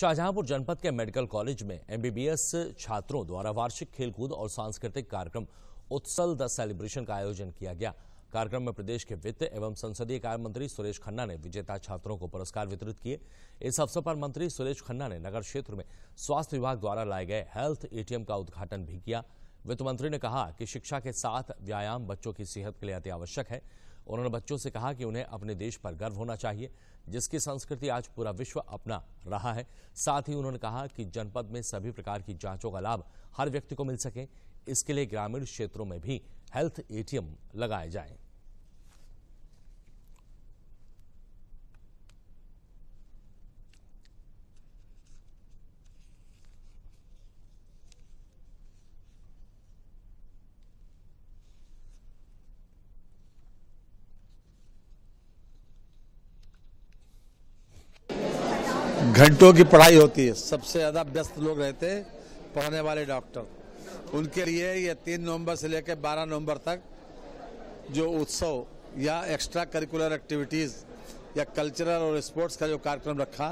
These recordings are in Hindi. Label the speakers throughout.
Speaker 1: शाहजहांपुर जनपद के मेडिकल कॉलेज में एमबीबीएस छात्रों द्वारा वार्षिक खेलकूद और सांस्कृतिक कार्यक्रम उत्सल द सेलिब्रेशन का आयोजन किया गया कार्यक्रम में प्रदेश के वित्त एवं संसदीय कार्य मंत्री सुरेश खन्ना ने विजेता छात्रों को पुरस्कार वितरित किए इस अवसर पर मंत्री सुरेश खन्ना ने नगर क्षेत्र में स्वास्थ्य विभाग द्वारा लाए गए हेल्थ एटीएम का उद्घाटन भी किया वित्त मंत्री ने कहा कि शिक्षा के साथ व्यायाम बच्चों की सेहत के लिए अति आवश्यक है उन्होंने बच्चों से कहा कि उन्हें अपने देश पर गर्व होना चाहिए जिसकी संस्कृति आज पूरा विश्व अपना रहा है साथ ही उन्होंने कहा कि जनपद में सभी प्रकार की जांचों का लाभ हर व्यक्ति को मिल सके इसके लिए ग्रामीण क्षेत्रों में भी हेल्थ एटीएम लगाए जाएं
Speaker 2: घंटों की पढ़ाई होती है सबसे ज़्यादा व्यस्त लोग रहते हैं पढ़ने वाले डॉक्टर उनके लिए ये तीन नवंबर से लेकर बारह नवंबर तक जो उत्सव या एक्स्ट्रा करिकुलर एक्टिविटीज़ या कल्चरल और स्पोर्ट्स का जो कार्यक्रम रखा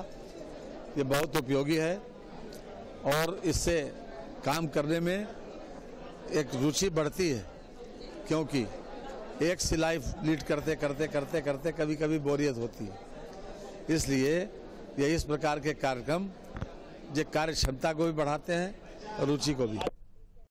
Speaker 2: ये बहुत उपयोगी है और इससे काम करने में एक रुचि बढ़ती है क्योंकि एक सी लाइफ लीड करते करते करते करते कभी कभी बोरियत होती है इसलिए या इस प्रकार के कार्यक्रम जो कार्य क्षमता को भी बढ़ाते हैं रुचि को भी